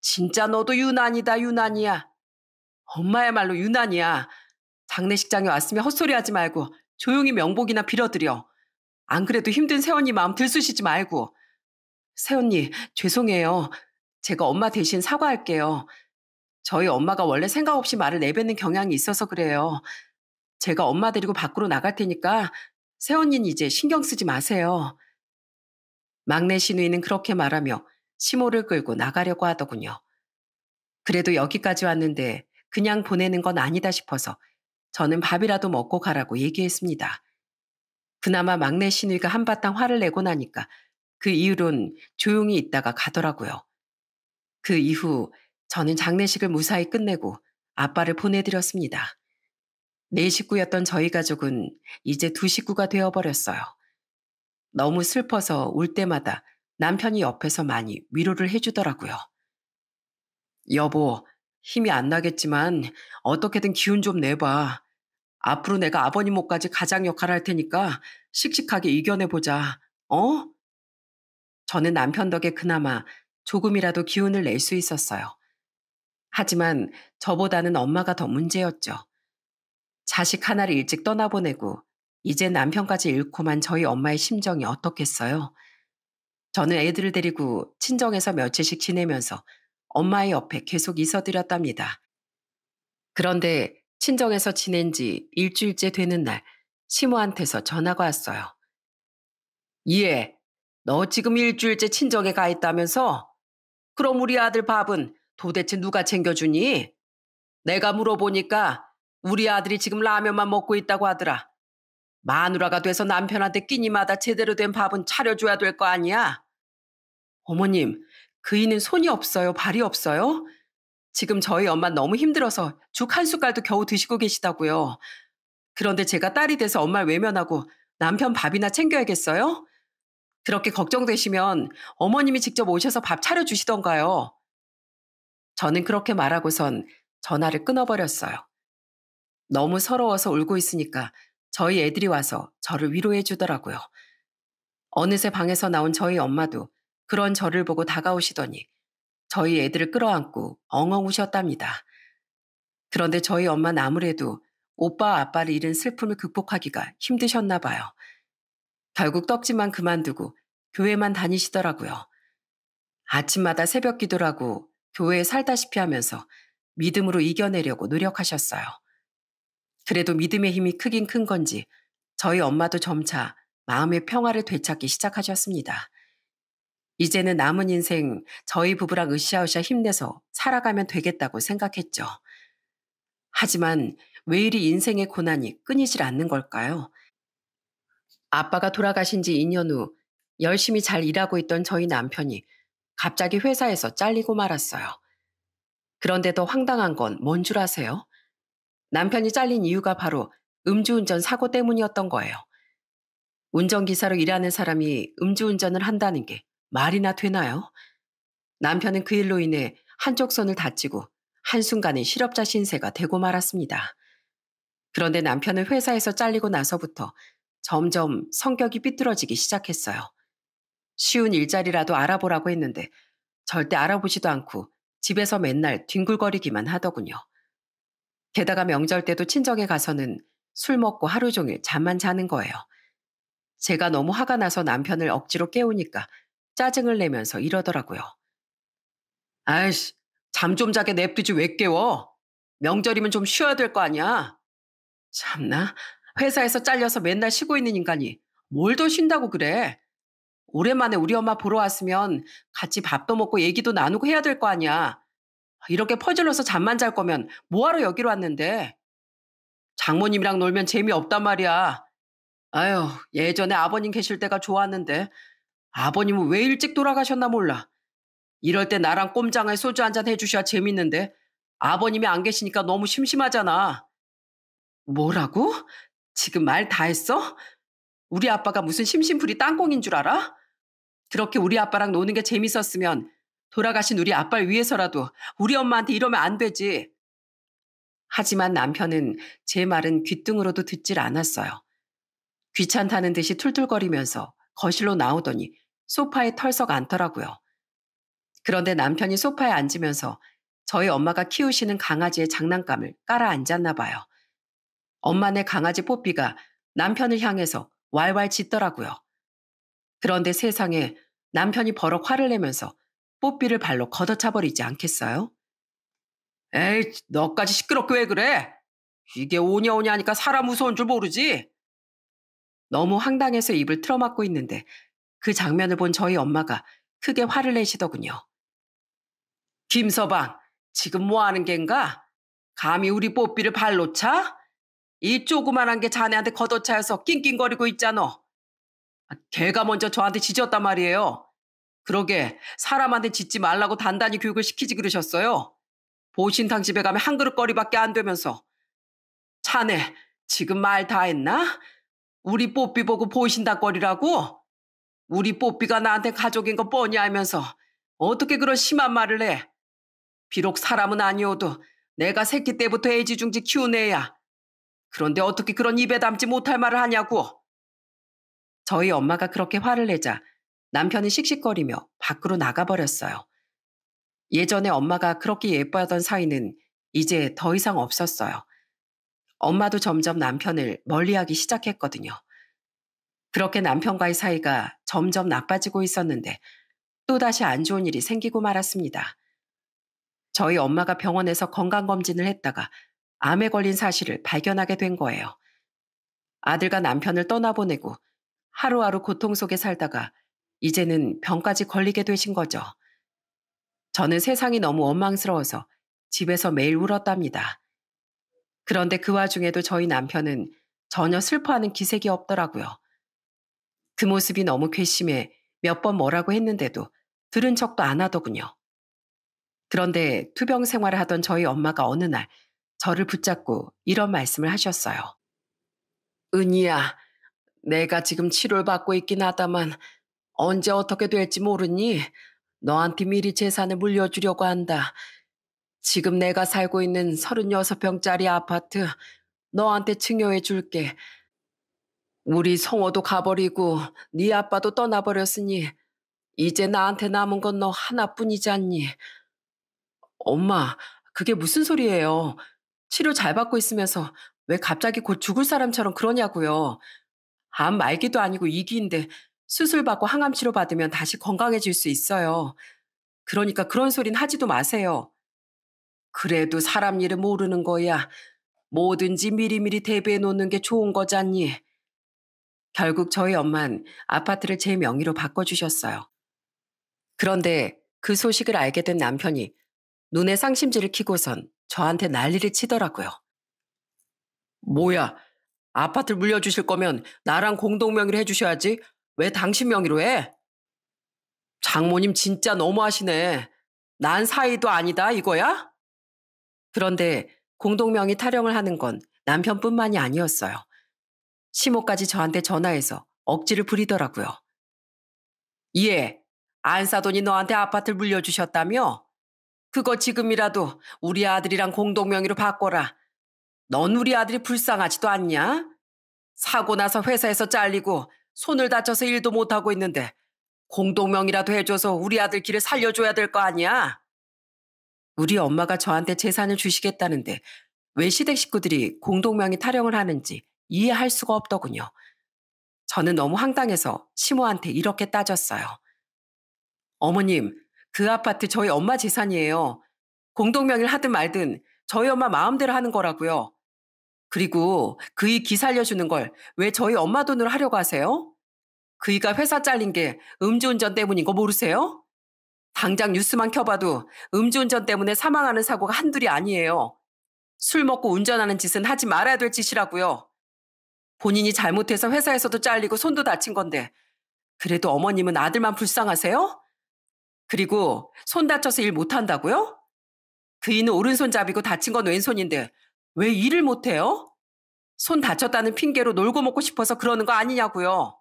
진짜 너도 유난이다, 유난이야. 엄마야말로 유난이야. 장례식장에 왔으면 헛소리하지 말고 조용히 명복이나 빌어드려. 안 그래도 힘든 세언니 마음 들쑤시지 말고. 세언니, 죄송해요. 제가 엄마 대신 사과할게요. 저희 엄마가 원래 생각 없이 말을 내뱉는 경향이 있어서 그래요. 제가 엄마 데리고 밖으로 나갈 테니까 세언니는 이제 신경 쓰지 마세요. 막내 시누이는 그렇게 말하며 시모를 끌고 나가려고 하더군요. 그래도 여기까지 왔는데 그냥 보내는 건 아니다 싶어서 저는 밥이라도 먹고 가라고 얘기했습니다. 그나마 막내 신우이가 한바탕 화를 내고 나니까 그 이후론 조용히 있다가 가더라고요. 그 이후 저는 장례식을 무사히 끝내고 아빠를 보내드렸습니다. 네 식구였던 저희 가족은 이제 두 식구가 되어버렸어요. 너무 슬퍼서 올 때마다 남편이 옆에서 많이 위로를 해주더라고요. 여보, 힘이 안 나겠지만 어떻게든 기운 좀 내봐. 앞으로 내가 아버님 몫까지 가장 역할을 할 테니까 씩씩하게 이겨내보자. 어? 저는 남편 덕에 그나마 조금이라도 기운을 낼 수 있었어요. 하지만 저보다는 엄마가 더 문제였죠. 자식 하나를 일찍 떠나보내고 이제 남편까지 잃고만 저희 엄마의 심정이 어떻겠어요? 저는 애들을 데리고 친정에서 며칠씩 지내면서 엄마의 옆에 계속 있어드렸답니다. 그런데 친정에서 지낸 지 일주일째 되는 날 시모한테서 전화가 왔어요. 예, 너 지금 일주일째 친정에 가 있다면서? 그럼 우리 아들 밥은 도대체 누가 챙겨주니? 내가 물어보니까 우리 아들이 지금 라면만 먹고 있다고 하더라. 마누라가 돼서 남편한테 끼니마다 제대로 된 밥은 차려줘야 될 거 아니야? 어머님, 그이는 손이 없어요? 발이 없어요? 지금 저희 엄마 너무 힘들어서 죽 한 숟갈도 겨우 드시고 계시다고요. 그런데 제가 딸이 돼서 엄마를 외면하고 남편 밥이나 챙겨야겠어요? 그렇게 걱정되시면 어머님이 직접 오셔서 밥 차려주시던가요. 저는 그렇게 말하고선 전화를 끊어버렸어요. 너무 서러워서 울고 있으니까 저희 애들이 와서 저를 위로해 주더라고요. 어느새 방에서 나온 저희 엄마도 그런 저를 보고 다가오시더니 저희 애들을 끌어안고 엉엉 우셨답니다. 그런데 저희 엄마는 아무래도 오빠와 아빠를 잃은 슬픔을 극복하기가 힘드셨나 봐요. 결국 떡지만 그만두고 교회만 다니시더라고요. 아침마다 새벽 기도라고 교회에 살다시피 하면서 믿음으로 이겨내려고 노력하셨어요. 그래도 믿음의 힘이 크긴 큰 건지 저희 엄마도 점차 마음의 평화를 되찾기 시작하셨습니다. 이제는 남은 인생 저희 부부랑 으쌰으쌰 힘내서 살아가면 되겠다고 생각했죠. 하지만 왜 이리 인생의 고난이 끊이질 않는 걸까요? 아빠가 돌아가신 지 2년 후 열심히 잘 일하고 있던 저희 남편이 갑자기 회사에서 잘리고 말았어요. 그런데 더 황당한 건 뭔 줄 아세요? 남편이 잘린 이유가 바로 음주운전 사고 때문이었던 거예요. 운전기사로 일하는 사람이 음주운전을 한다는 게 말이나 되나요? 남편은 그 일로 인해 한쪽 손을 다치고 한순간에 실업자 신세가 되고 말았습니다. 그런데 남편은 회사에서 잘리고 나서부터 점점 성격이 삐뚤어지기 시작했어요. 쉬운 일자리라도 알아보라고 했는데 절대 알아보지도 않고 집에서 맨날 뒹굴거리기만 하더군요. 게다가 명절 때도 친정에 가서는 술 먹고 하루 종일 잠만 자는 거예요. 제가 너무 화가 나서 남편을 억지로 깨우니까 짜증을 내면서 이러더라고요. 아이씨, 잠 좀 자게 냅두지 왜 깨워? 명절이면 좀 쉬어야 될 거 아니야? 참나, 회사에서 잘려서 맨날 쉬고 있는 인간이 뭘 더 쉰다고 그래? 오랜만에 우리 엄마 보러 왔으면 같이 밥도 먹고 얘기도 나누고 해야 될 거 아니야. 이렇게 퍼질러서 잠만 잘 거면 뭐하러 여기로 왔는데? 장모님이랑 놀면 재미없단 말이야. 아유, 예전에 아버님 계실 때가 좋았는데 아버님은 왜 일찍 돌아가셨나 몰라. 이럴 때 나랑 꼼장에 소주 한 잔 해주셔야 재밌는데 아버님이 안 계시니까 너무 심심하잖아. 뭐라고? 지금 말 다 했어? 우리 아빠가 무슨 심심풀이 땅콩인 줄 알아? 그렇게 우리 아빠랑 노는 게 재밌었으면 돌아가신 우리 아빠를 위해서라도 우리 엄마한테 이러면 안 되지. 하지만 남편은 제 말은 귓등으로도 듣질 않았어요. 귀찮다는 듯이 툴툴거리면서 거실로 나오더니 소파에 털썩 앉더라고요. 그런데 남편이 소파에 앉으면서 저희 엄마가 키우시는 강아지의 장난감을 깔아 앉았나 봐요. 엄마네 강아지 뽀삐가 남편을 향해서 왈왈 짖더라고요. 그런데 세상에 남편이 버럭 화를 내면서 뽀삐를 발로 걷어차버리지 않겠어요? 에이, 너까지 시끄럽게 왜 그래? 이게 오냐 오냐 하니까 사람 무서운 줄 모르지? 너무 황당해서 입을 틀어막고 있는데 그 장면을 본 저희 엄마가 크게 화를 내시더군요. 김서방, 지금 뭐 하는 겐가? 감히 우리 뽀삐를 발로 차? 이 조그만한 게 자네한테 걷어차여서 낑낑거리고 있잖아. 걔가 먼저 저한테 지졌단 말이에요. 그러게 사람한테 짖지 말라고 단단히 교육을 시키지 그러셨어요. 보신탕 집에 가면 한 그릇 거리밖에 안 되면서. 자네, 지금 말 다 했나? 우리 뽀삐 보고 보신다 거리라고? 우리 뽀삐가 나한테 가족인 거 뻔히 알면서 어떻게 그런 심한 말을 해. 비록 사람은 아니어도 내가 새끼 때부터 애지중지 키운 애야. 그런데 어떻게 그런 입에 담지 못할 말을 하냐고. 저희 엄마가 그렇게 화를 내자 남편이 씩씩거리며 밖으로 나가버렸어요. 예전에 엄마가 그렇게 예뻐하던 사이는 이제 더 이상 없었어요. 엄마도 점점 남편을 멀리하기 시작했거든요. 그렇게 남편과의 사이가 점점 나빠지고 있었는데 또다시 안 좋은 일이 생기고 말았습니다. 저희 엄마가 병원에서 건강검진을 했다가 암에 걸린 사실을 발견하게 된 거예요. 아들과 남편을 떠나보내고 하루하루 고통 속에 살다가 이제는 병까지 걸리게 되신 거죠. 저는 세상이 너무 원망스러워서 집에서 매일 울었답니다. 그런데 그 와중에도 저희 남편은 전혀 슬퍼하는 기색이 없더라고요. 그 모습이 너무 괘씸해 몇 번 뭐라고 했는데도 들은 척도 안 하더군요. 그런데 투병 생활을 하던 저희 엄마가 어느 날 저를 붙잡고 이런 말씀을 하셨어요. 은희야, 내가 지금 치료를 받고 있긴 하다만 언제 어떻게 될지 모르니 너한테 미리 재산을 물려주려고 한다. 지금 내가 살고 있는 36평짜리 아파트 너한테 증여해 줄게. 우리 성호도 가버리고 네 아빠도 떠나버렸으니 이제 나한테 남은 건 너 하나뿐이지 않니? 엄마, 그게 무슨 소리예요? 치료 잘 받고 있으면서 왜 갑자기 곧 죽을 사람처럼 그러냐고요. 암 말기도 아니고 이기인데 수술 받고 항암 치료 받으면 다시 건강해질 수 있어요. 그러니까 그런 소린 하지도 마세요. 그래도 사람 일을 모르는 거야. 뭐든지 미리미리 대비해 놓는 게 좋은 거잖니. 결국 저희 엄만 아파트를 제 명의로 바꿔주셨어요. 그런데 그 소식을 알게 된 남편이 눈에 상심지를 키고선 저한테 난리를 치더라고요. 뭐야, 아파트를 물려주실 거면 나랑 공동 명의로 해주셔야지. 왜 당신 명의로 해? 장모님 진짜 너무하시네. 난 사이도 아니다, 이거야? 그런데 공동명의 타령을 하는 건 남편뿐만이 아니었어요. 시모까지 저한테 전화해서 억지를 부리더라고요. 예, 안사돈이 너한테 아파트를 물려주셨다며? 그거 지금이라도 우리 아들이랑 공동명의로 바꿔라. 넌 우리 아들이 불쌍하지도 않냐? 사고 나서 회사에서 잘리고 손을 다쳐서 일도 못하고 있는데 공동명의라도 해줘서 우리 아들 길을 살려줘야 될 거 아니야? 우리 엄마가 저한테 재산을 주시겠다는데 왜 시댁 식구들이 공동명의 타령을 하는지 이해할 수가 없더군요. 저는 너무 황당해서 시모한테 이렇게 따졌어요. 어머님, 그 아파트 저희 엄마 재산이에요. 공동명의를 하든 말든 저희 엄마 마음대로 하는 거라고요. 그리고 그이 기 살려주는 걸 왜 저희 엄마 돈으로 하려고 하세요? 그이가 회사 잘린 게 음주운전 때문인 거 모르세요? 당장 뉴스만 켜봐도 음주운전 때문에 사망하는 사고가 한둘이 아니에요. 술 먹고 운전하는 짓은 하지 말아야 될 짓이라고요. 본인이 잘못해서 회사에서도 잘리고 손도 다친 건데 그래도 어머님은 아들만 불쌍하세요? 그리고 손 다쳐서 일 못한다고요? 그이는 오른손잡이고 다친 건 왼손인데 왜 일을 못해요? 손 다쳤다는 핑계로 놀고 먹고 싶어서 그러는 거 아니냐고요.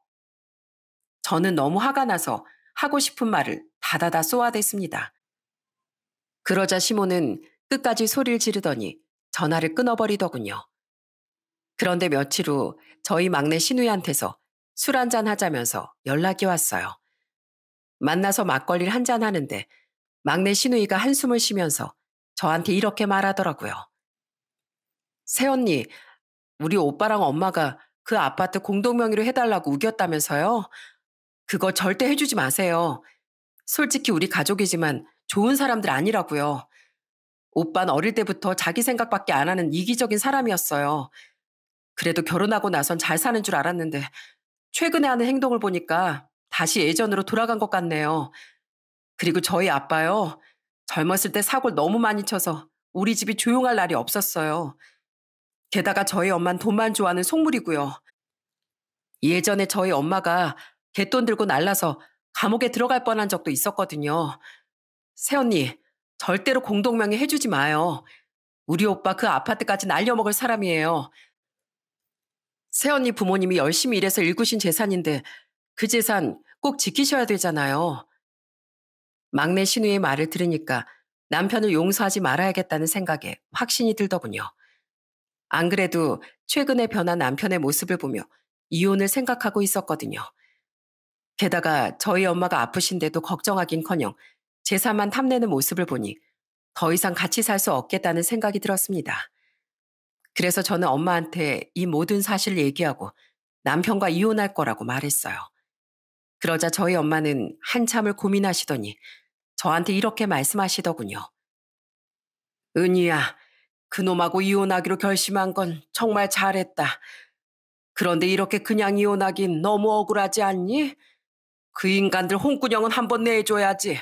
저는 너무 화가 나서 하고 싶은 말을 다다다 쏘아댔습니다. 그러자 시모는 끝까지 소리를 지르더니 전화를 끊어버리더군요. 그런데 며칠 후 저희 막내 신우이한테서 술 한 잔 하자면서 연락이 왔어요. 만나서 막걸리를 한잔 하는데 막내 신우이가 한숨을 쉬면서 저한테 이렇게 말하더라고요. 새언니, 우리 오빠랑 엄마가 그 아파트 공동명의로 해달라고 우겼다면서요? 그거 절대 해주지 마세요. 솔직히 우리 가족이지만 좋은 사람들 아니라고요. 오빠는 어릴 때부터 자기 생각밖에 안 하는 이기적인 사람이었어요. 그래도 결혼하고 나선 잘 사는 줄 알았는데 최근에 하는 행동을 보니까 다시 예전으로 돌아간 것 같네요. 그리고 저희 아빠요. 젊었을 때 사고를 너무 많이 쳐서 우리 집이 조용할 날이 없었어요. 게다가 저희 엄만 돈만 좋아하는 속물이고요. 예전에 저희 엄마가 개돈 들고 날라서 감옥에 들어갈 뻔한 적도 있었거든요. 새언니, 절대로 공동명의 해주지 마요. 우리 오빠 그 아파트까지 날려먹을 사람이에요. 새언니 부모님이 열심히 일해서 일구신 재산인데 그 재산 꼭 지키셔야 되잖아요. 막내 신우의 말을 들으니까 남편을 용서하지 말아야겠다는 생각에 확신이 들더군요. 안 그래도 최근에 변한 남편의 모습을 보며 이혼을 생각하고 있었거든요. 게다가 저희 엄마가 아프신데도 걱정하긴커녕 재산만 탐내는 모습을 보니 더 이상 같이 살 수 없겠다는 생각이 들었습니다. 그래서 저는 엄마한테 이 모든 사실을 얘기하고 남편과 이혼할 거라고 말했어요. 그러자 저희 엄마는 한참을 고민하시더니 저한테 이렇게 말씀하시더군요. 은희야, 그놈하고 이혼하기로 결심한 건 정말 잘했다. 그런데 이렇게 그냥 이혼하긴 너무 억울하지 않니? 그 인간들 홍군형은 한 번 내줘야지.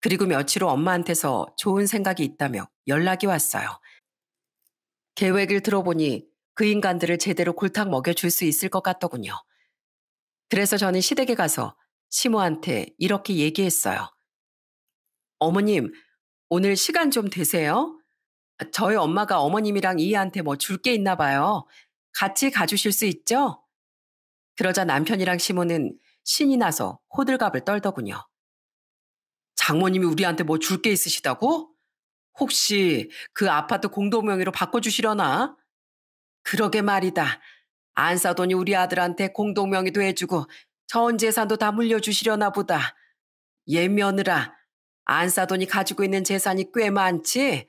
그리고 며칠 후 엄마한테서 좋은 생각이 있다며 연락이 왔어요. 계획을 들어보니 그 인간들을 제대로 골탕 먹여줄 수 있을 것 같더군요. 그래서 저는 시댁에 가서 시모한테 이렇게 얘기했어요. 어머님, 오늘 시간 좀 되세요? 저희 엄마가 어머님이랑 이희한테 뭐 줄 게 있나 봐요. 같이 가주실 수 있죠? 그러자 남편이랑 시모는 신이 나서 호들갑을 떨더군요. 장모님이 우리한테 뭐 줄 게 있으시다고? 혹시 그 아파트 공동명의로 바꿔주시려나? 그러게 말이다. 안 사돈이 우리 아들한테 공동명의도 해주고 전 재산도 다 물려주시려나 보다. 예 며느라 안 사돈이 가지고 있는 재산이 꽤 많지?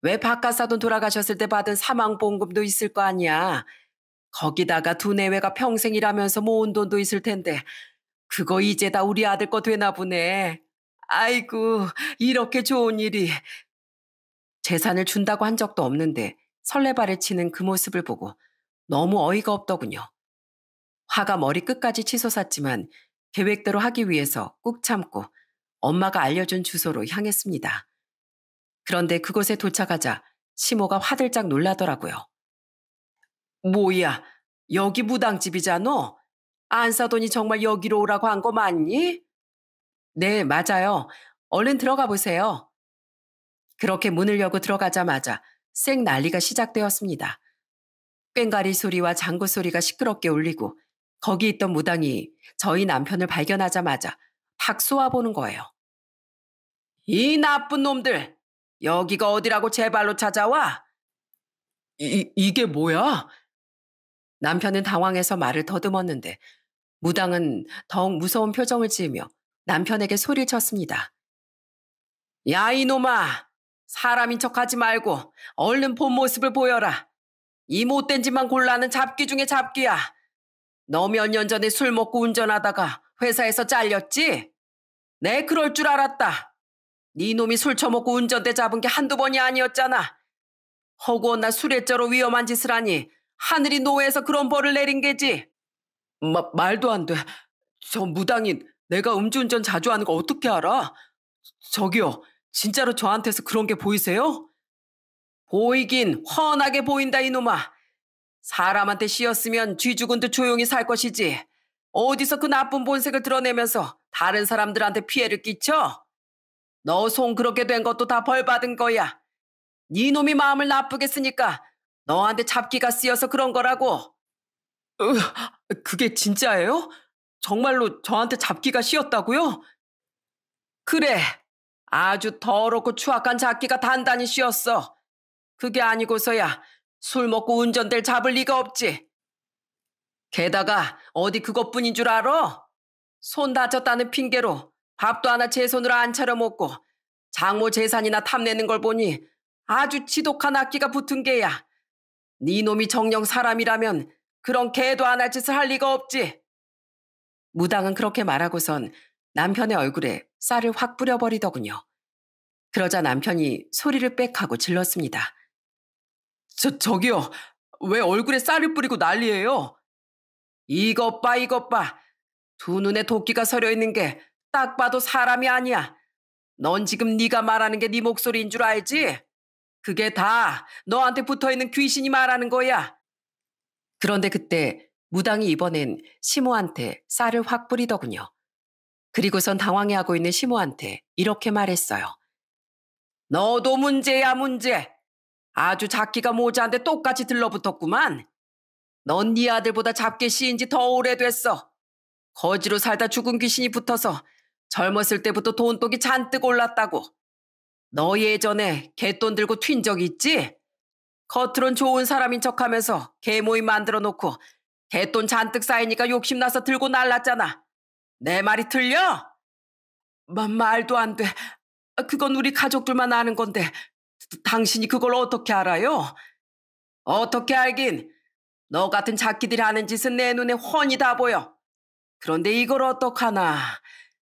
왜 바깥 사돈 돌아가셨을 때 받은 사망보험금도 있을 거 아니야. 거기다가 두내외가 평생 일하면서 모은 돈도 있을 텐데 그거 이제 다 우리 아들 거 되나 보네. 아이고 이렇게 좋은 일이 재산을 준다고 한 적도 없는데 설레발을 치는 그 모습을 보고 너무 어이가 없더군요. 화가 머리 끝까지 치솟았지만 계획대로 하기 위해서 꾹 참고 엄마가 알려준 주소로 향했습니다. 그런데 그곳에 도착하자 시모가 화들짝 놀라더라고요. 뭐야, 여기 무당집이잖아. 안사돈이 정말 여기로 오라고 한 거 맞니? 네, 맞아요. 얼른 들어가 보세요. 그렇게 문을 열고 들어가자마자 쌩 난리가 시작되었습니다. 꽹과리 소리와 장구 소리가 시끄럽게 울리고 거기 있던 무당이 저희 남편을 발견하자마자 박 쏘아보는 거예요. 이 나쁜 놈들! 여기가 어디라고 제 발로 찾아와? 이, 이게 뭐야? 남편은 당황해서 말을 더듬었는데 무당은 더욱 무서운 표정을 지으며 남편에게 소리쳤습니다. 야 이놈아! 사람인 척 하지 말고 얼른 본 모습을 보여라. 이 못된 짓만 골라는 잡기 중에 잡기야. 너 몇 년 전에 술 먹고 운전하다가 회사에서 잘렸지? 내 네, 그럴 줄 알았다. 네 놈이 술 처먹고 운전대 잡은 게 한두 번이 아니었잖아. 허구한 날 술에쩔어 위험한 짓을 하니 하늘이 노해서 그런 벌을 내린 게지. 마, 말도 안 돼. 저 무당인 내가 음주운전 자주 하는 거 어떻게 알아? 저기요. 진짜로 저한테서 그런 게 보이세요? 보이긴 훤하게 보인다 이놈아. 사람한테 씌었으면 쥐죽은 듯 조용히 살 것이지. 어디서 그 나쁜 본색을 드러내면서 다른 사람들한테 피해를 끼쳐? 너 손 그렇게 된 것도 다 벌받은 거야. 네 놈이 마음을 나쁘게 쓰니까 너한테 잡기가 쓰여서 그런 거라고. 으, 그게 진짜예요? 정말로 저한테 잡기가 씌었다고요? 그래, 아주 더럽고 추악한 잡기가 단단히 씌었어. 그게 아니고서야 술 먹고 운전될 잡을 리가 없지. 게다가 어디 그것뿐인 줄 알아? 손 다쳤다는 핑계로 밥도 하나 제 손으로 안 차려 먹고 장모 재산이나 탐내는 걸 보니 아주 지독한 악기가 붙은 게야. 네 놈이 정령 사람이라면 그런 개도 안 할 짓을 할 리가 없지. 무당은 그렇게 말하고선 남편의 얼굴에 쌀을 확 뿌려버리더군요. 그러자 남편이 소리를 빽 하고 질렀습니다. 저, 저기요. 왜 얼굴에 쌀을 뿌리고 난리예요? 이것 봐, 이것 봐. 두 눈에 도끼가 서려 있는 게 딱 봐도 사람이 아니야. 넌 지금 네가 말하는 게 네 목소리인 줄 알지? 그게 다 너한테 붙어있는 귀신이 말하는 거야. 그런데 그때 무당이 이번엔 시모한테 쌀을 확 뿌리더군요. 그리고선 당황해하고 있는 시모한테 이렇게 말했어요. 너도 문제야 문제. 아주 잡기가 모자한데 똑같이 들러붙었구만. 넌 네 아들보다 잡게 씨인 지더 오래됐어. 거지로 살다 죽은 귀신이 붙어서 젊었을 때부터 돈독이 잔뜩 올랐다고. 너 예전에 개돈 들고 튄 적 있지? 겉으론 좋은 사람인 척하면서 개모임 만들어 놓고 개돈 잔뜩 쌓이니까 욕심나서 들고 날랐잖아. 내 말이 틀려? 마, 말도 안 돼. 아, 그건 우리 가족들만 아는 건데 당신이 그걸 어떻게 알아요? 어떻게 알긴. 너 같은 작기들이 하는 짓은 내 눈에 훤히 다 보여. 그런데 이걸 어떡하나.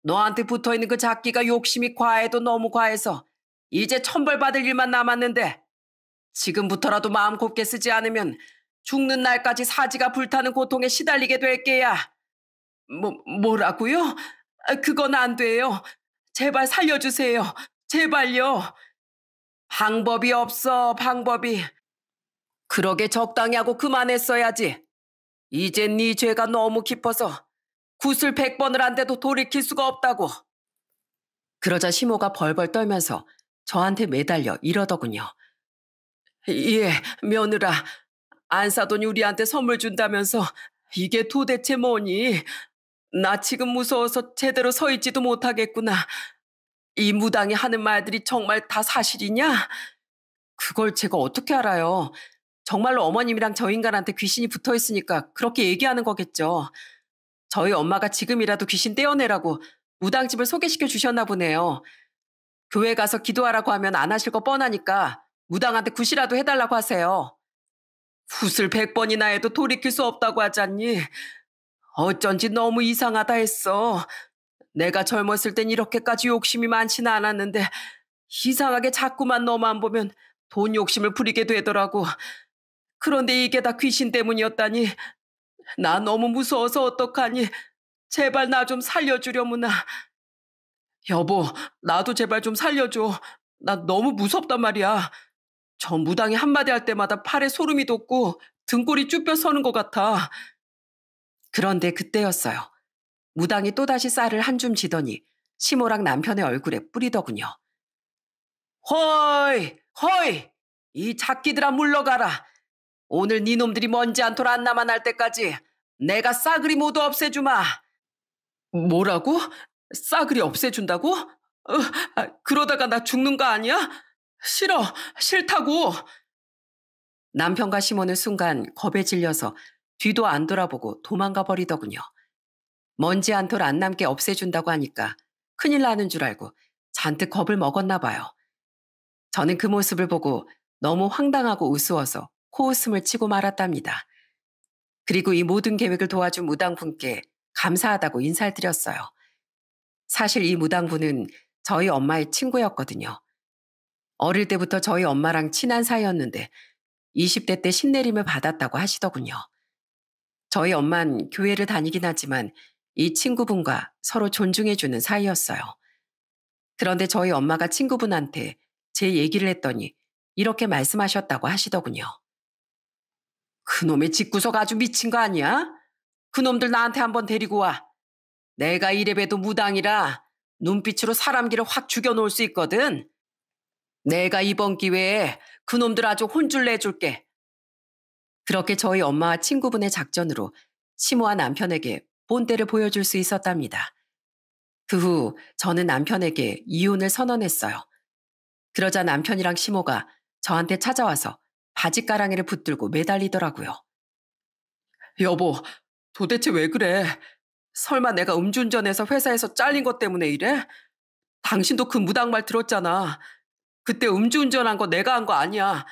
너한테 붙어있는 그 작기가 욕심이 과해도 너무 과해서 이제 천벌받을 일만 남았는데 지금부터라도 마음 곱게 쓰지 않으면 죽는 날까지 사지가 불타는 고통에 시달리게 될 게야. 뭐, 뭐라고요? 아, 그건 안 돼요. 제발 살려주세요. 제발요. 방법이 없어, 방법이. 그러게 적당히 하고 그만했어야지. 이젠 네 죄가 너무 깊어서 구슬 백번을안 돼도 돌이킬 수가 없다고. 그러자 시모가 벌벌 떨면서 저한테 매달려 이러더군요. 예, 며느라. 안사돈이 우리한테 선물 준다면서 이게 도대체 뭐니? 나 지금 무서워서 제대로 서 있지도 못하겠구나. 이 무당이 하는 말들이 정말 다 사실이냐? 그걸 제가 어떻게 알아요? 정말로 어머님이랑 저 인간한테 귀신이 붙어 있으니까 그렇게 얘기하는 거겠죠. 저희 엄마가 지금이라도 귀신 떼어내라고 무당집을 소개시켜 주셨나 보네요. 교회 가서 기도하라고 하면 안 하실 거 뻔하니까 무당한테 굿이라도 해달라고 하세요. 굿을 백번이나 해도 돌이킬 수 없다고 하잖니. 어쩐지 너무 이상하다 했어. 내가 젊었을 땐 이렇게까지 욕심이 많지는 않았는데 이상하게 자꾸만 너만 보면 돈 욕심을 부리게 되더라고. 그런데 이게 다 귀신 때문이었다니. 나 너무 무서워서 어떡하니. 제발 나 좀 살려주려무나. 여보, 나도 제발 좀 살려줘. 나 너무 무섭단 말이야. 저 무당이 한마디 할 때마다 팔에 소름이 돋고 등골이 쭈뼛 서는 것 같아. 그런데 그때였어요. 무당이 또다시 쌀을 한 줌 지더니 시모랑 남편의 얼굴에 뿌리더군요. 허이! 허이! 이 작기들아 물러가라! 오늘 니놈들이 먼지 한톨안 남아날 때까지 내가 싸그리 모두 없애주마! 뭐라고? 싸그리 없애준다고? 어, 아, 그러다가 나 죽는 거 아니야? 싫어! 싫다고! 남편과 시모는 순간 겁에 질려서 뒤도 안 돌아보고 도망가 버리더군요. 먼지 한톨안 남게 없애준다고 하니까 큰일 나는 줄 알고 잔뜩 겁을 먹었나 봐요. 저는 그 모습을 보고 너무 황당하고 우스워서 코웃음을 치고 말았답니다. 그리고 이 모든 계획을 도와준 무당분께 감사하다고 인사를 드렸어요. 사실 이 무당분은 저희 엄마의 친구였거든요. 어릴 때부터 저희 엄마랑 친한 사이였는데 20대 때 신내림을 받았다고 하시더군요. 저희 엄만 교회를 다니긴 하지만 이 친구분과 서로 존중해주는 사이였어요. 그런데 저희 엄마가 친구분한테 제 얘기를 했더니 이렇게 말씀하셨다고 하시더군요. 그놈의 집구석 아주 미친 거 아니야? 그놈들 나한테 한번 데리고 와. 내가 이래봬도 무당이라 눈빛으로 사람기를 확 죽여놓을 수 있거든. 내가 이번 기회에 그놈들 아주 혼쭐 내줄게. 그렇게 저희 엄마와 친구분의 작전으로 시모와 남편에게 본때를 보여줄 수 있었답니다. 그 후 저는 남편에게 이혼을 선언했어요. 그러자 남편이랑 심호가 저한테 찾아와서 바지가랑이를 붙들고 매달리더라고요. 여보, 도대체 왜 그래? 설마 내가 음주운전해서 회사에서 잘린 것 때문에 이래? 당신도 그 무당말 들었잖아. 그때 음주운전한 거 내가 한 거 아니야.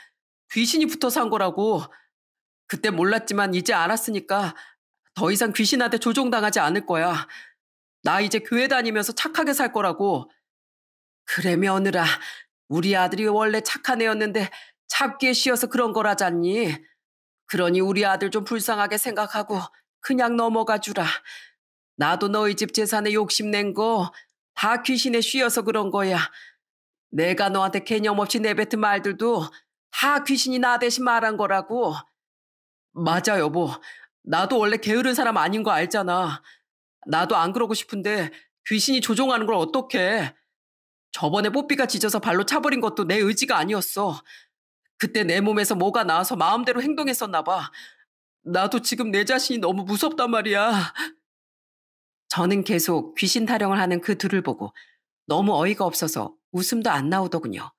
귀신이 붙어서 한 거라고. 그때 몰랐지만 이제 알았으니까 더 이상 귀신한테 조종당하지 않을 거야. 나 이제 교회 다니면서 착하게 살 거라고. 그래 며느라 우리 아들이 원래 착한 애였는데 잡기에 씌어서 그런 거라잖니. 그러니 우리 아들 좀 불쌍하게 생각하고 그냥 넘어가 주라. 나도 너희 집 재산에 욕심낸 거 다 귀신에 쉬어서 그런 거야. 내가 너한테 개념 없이 내뱉은 말들도 다 귀신이 나 대신 말한 거라고. 맞아, 여보. 나도 원래 게으른 사람 아닌 거 알잖아. 나도 안 그러고 싶은데 귀신이 조종하는 걸 어떡해. 저번에 뽀삐가 짖어서 발로 차버린 것도 내 의지가 아니었어. 그때 내 몸에서 뭐가 나와서 마음대로 행동했었나 봐. 나도 지금 내 자신이 너무 무섭단 말이야. 저는 계속 귀신 타령을 하는 그 둘을 보고 너무 어이가 없어서 웃음도 안 나오더군요.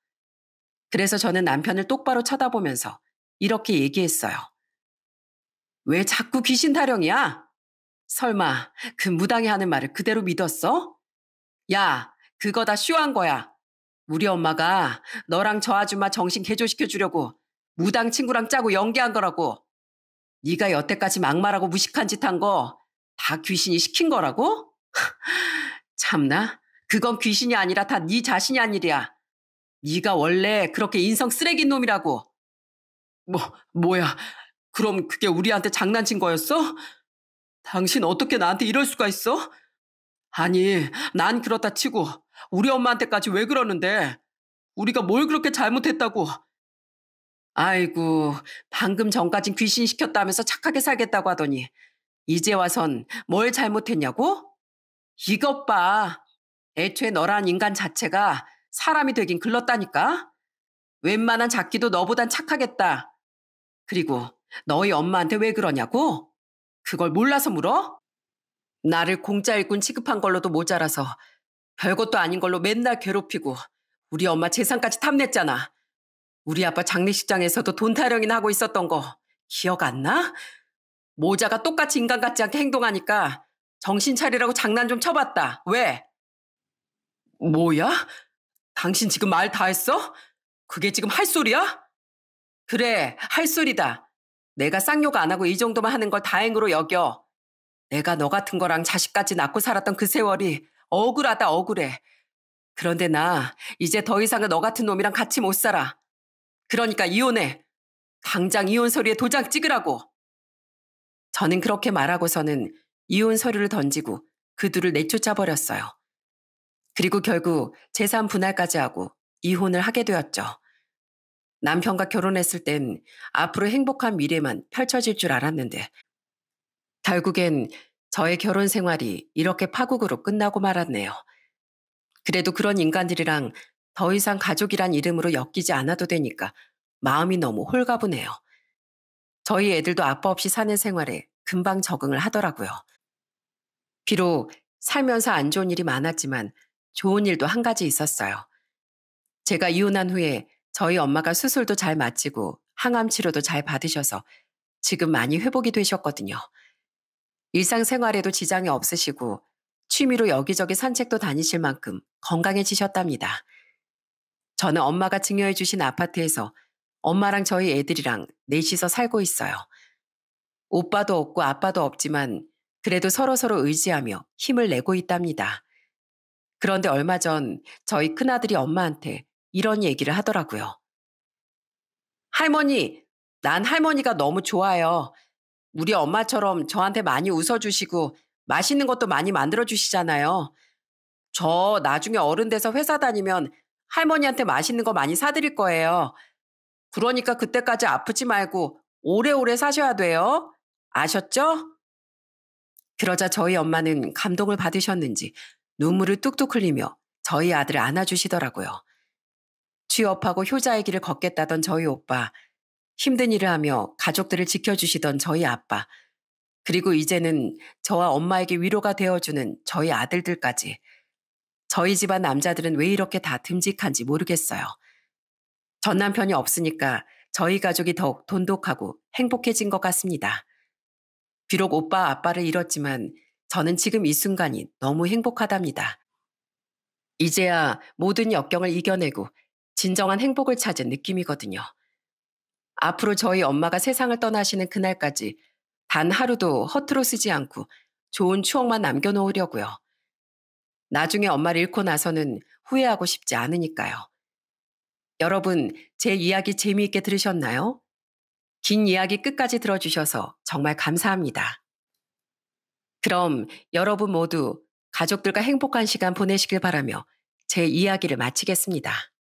그래서 저는 남편을 똑바로 쳐다보면서 이렇게 얘기했어요. 왜 자꾸 귀신 타령이야? 설마 그 무당이 하는 말을 그대로 믿었어? 야, 그거 다 쇼한 거야. 우리 엄마가 너랑 저 아줌마 정신 개조시켜 주려고 무당 친구랑 짜고 연기한 거라고. 네가 여태까지 막말하고 무식한 짓 한 거 다 귀신이 시킨 거라고? *laughs* 참나, 그건 귀신이 아니라 다 네 자신이 한 일이야. 네가 원래 그렇게 인성 쓰레기 놈이라고. 뭐, 뭐야. 그럼 그게 우리한테 장난친 거였어? 당신 어떻게 나한테 이럴 수가 있어? 아니, 난 그렇다 치고 우리 엄마한테까지 왜 그러는데? 우리가 뭘 그렇게 잘못했다고? 아이고, 방금 전까진 귀신시켰다면서 착하게 살겠다고 하더니 이제 와선 뭘 잘못했냐고? 이것 봐. 애초에 너란 인간 자체가 사람이 되긴 글렀다니까? 웬만한 작기도 너보단 착하겠다. 그리고 너희 엄마한테 왜 그러냐고? 그걸 몰라서 물어? 나를 공짜 일꾼 취급한 걸로도 모자라서 별것도 아닌 걸로 맨날 괴롭히고 우리 엄마 재산까지 탐냈잖아. 우리 아빠 장례식장에서도 돈 타령이나 하고 있었던 거 기억 안 나? 모자가 똑같이 인간 같지 않게 행동하니까 정신 차리라고 장난 좀 쳐봤다. 왜? 뭐야? 당신 지금 말 다 했어? 그게 지금 할 소리야? 그래, 할 소리다. 내가 쌍욕 안 하고 이 정도만 하는 걸 다행으로 여겨. 내가 너 같은 거랑 자식까지 낳고 살았던 그 세월이 억울하다 억울해. 그런데 나 이제 더 이상은 너 같은 놈이랑 같이 못 살아. 그러니까 이혼해. 당장 이혼 서류에 도장 찍으라고. 저는 그렇게 말하고서는 이혼 서류를 던지고 그 둘을 내쫓아 버렸어요. 그리고 결국 재산 분할까지 하고 이혼을 하게 되었죠. 남편과 결혼했을 땐 앞으로 행복한 미래만 펼쳐질 줄 알았는데 결국엔 저의 결혼 생활이 이렇게 파국으로 끝나고 말았네요. 그래도 그런 인간들이랑 더 이상 가족이란 이름으로 엮이지 않아도 되니까 마음이 너무 홀가분해요. 저희 애들도 아빠 없이 사는 생활에 금방 적응을 하더라고요. 비록 살면서 안 좋은 일이 많았지만 좋은 일도 한 가지 있었어요. 제가 이혼한 후에 저희 엄마가 수술도 잘 마치고 항암 치료도 잘 받으셔서 지금 많이 회복이 되셨거든요. 일상생활에도 지장이 없으시고 취미로 여기저기 산책도 다니실 만큼 건강해지셨답니다. 저는 엄마가 증여해주신 아파트에서 엄마랑 저희 애들이랑 넷이서 살고 있어요. 오빠도 없고 아빠도 없지만 그래도 서로서로 의지하며 힘을 내고 있답니다. 그런데 얼마 전 저희 큰아들이 엄마한테 이런 얘기를 하더라고요. 할머니, 난 할머니가 너무 좋아요. 우리 엄마처럼 저한테 많이 웃어주시고 맛있는 것도 많이 만들어주시잖아요. 저 나중에 어른 돼서 회사 다니면 할머니한테 맛있는 거 많이 사드릴 거예요. 그러니까 그때까지 아프지 말고 오래오래 사셔야 돼요. 아셨죠? 그러자 저희 엄마는 감동을 받으셨는지 눈물을 뚝뚝 흘리며 저희 아들을 안아주시더라고요. 취업하고 효자의 길을 걷겠다던 저희 오빠, 힘든 일을 하며 가족들을 지켜주시던 저희 아빠, 그리고 이제는 저와 엄마에게 위로가 되어주는 저희 아들들까지. 저희 집안 남자들은 왜 이렇게 다 듬직한지 모르겠어요. 전 남편이 없으니까 저희 가족이 더욱 돈독하고 행복해진 것 같습니다. 비록 오빠, 아빠를 잃었지만 저는 지금 이 순간이 너무 행복하답니다. 이제야 모든 역경을 이겨내고 진정한 행복을 찾은 느낌이거든요. 앞으로 저희 엄마가 세상을 떠나시는 그날까지 단 하루도 허투루 쓰지 않고 좋은 추억만 남겨놓으려고요. 나중에 엄마를 잃고 나서는 후회하고 싶지 않으니까요. 여러분, 제 이야기 재미있게 들으셨나요? 긴 이야기 끝까지 들어주셔서 정말 감사합니다. 그럼 여러분 모두 가족들과 행복한 시간 보내시길 바라며 제 이야기를 마치겠습니다.